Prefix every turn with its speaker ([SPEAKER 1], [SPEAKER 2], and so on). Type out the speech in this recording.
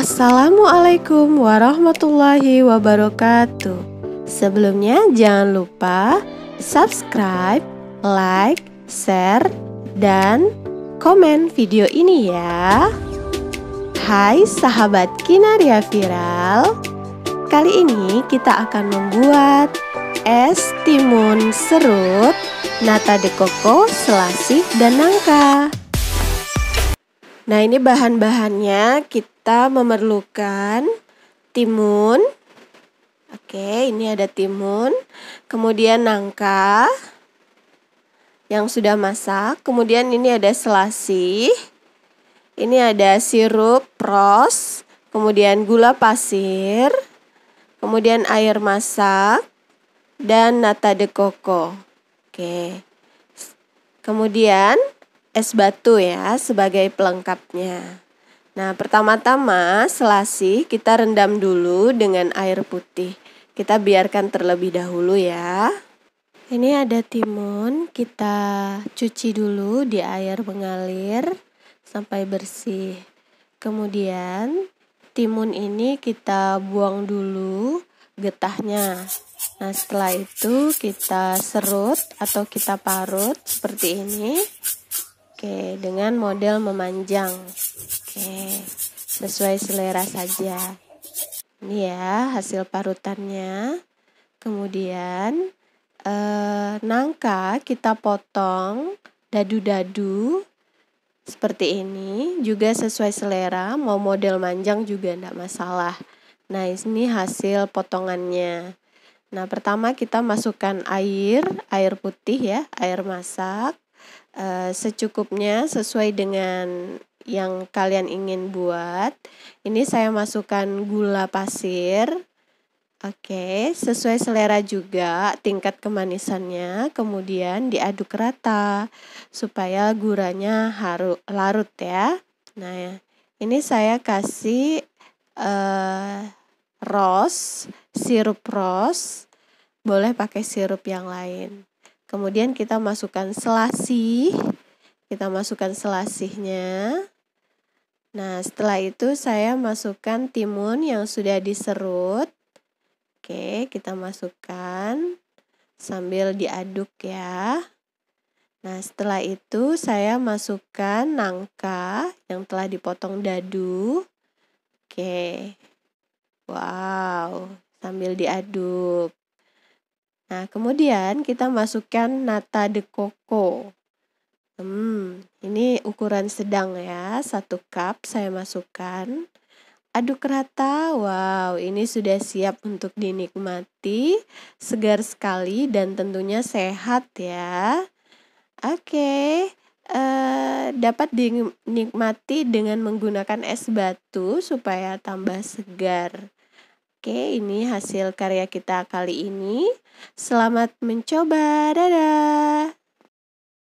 [SPEAKER 1] Assalamualaikum warahmatullahi wabarakatuh. Sebelumnya jangan lupa subscribe, like, share, dan komen video ini ya. Hai sahabat Kinaria Viral. Kali ini kita akan membuat es timun serut, nata de coco, selasih, dan nangka. Nah ini bahan-bahannya kita kita memerlukan timun. Oke, ini ada timun. Kemudian nangka yang sudah masak. Kemudian ini ada selasi. Ini ada sirup pros, kemudian gula pasir, kemudian air masak dan nata de coco. Oke. Kemudian es batu ya sebagai pelengkapnya. Nah, pertama-tama selasi kita rendam dulu dengan air putih. Kita biarkan terlebih dahulu ya. Ini ada timun, kita cuci dulu di air mengalir sampai bersih. Kemudian timun ini kita buang dulu getahnya. Nah, setelah itu kita serut atau kita parut seperti ini. Oke, dengan model memanjang. Oke, sesuai selera saja. Ini ya hasil parutannya. Kemudian eh, nangka kita potong dadu-dadu seperti ini juga sesuai selera. Mau model manjang juga tidak masalah. Nah, ini hasil potongannya. Nah, pertama kita masukkan air, air putih ya, air masak. Eh, secukupnya sesuai dengan yang kalian ingin buat. Ini saya masukkan gula pasir. Oke, okay, sesuai selera juga tingkat kemanisannya. Kemudian diaduk rata supaya guranya haru, larut ya. Nah, ini saya kasih uh, eh, rose, sirup rose. Boleh pakai sirup yang lain. Kemudian kita masukkan selasih. Kita masukkan selasihnya. Nah, setelah itu saya masukkan timun yang sudah diserut. Oke, kita masukkan sambil diaduk ya. Nah, setelah itu saya masukkan nangka yang telah dipotong dadu. Oke. Wow, sambil diaduk. Nah, kemudian kita masukkan nata de coco. Hmm, ini ukuran sedang ya, satu cup saya masukkan. Aduk rata, wow ini sudah siap untuk dinikmati, segar sekali dan tentunya sehat ya. Oke, eh, dapat dinikmati dengan menggunakan es batu supaya tambah segar. Oke, ini hasil karya kita kali ini. Selamat mencoba. Dadah.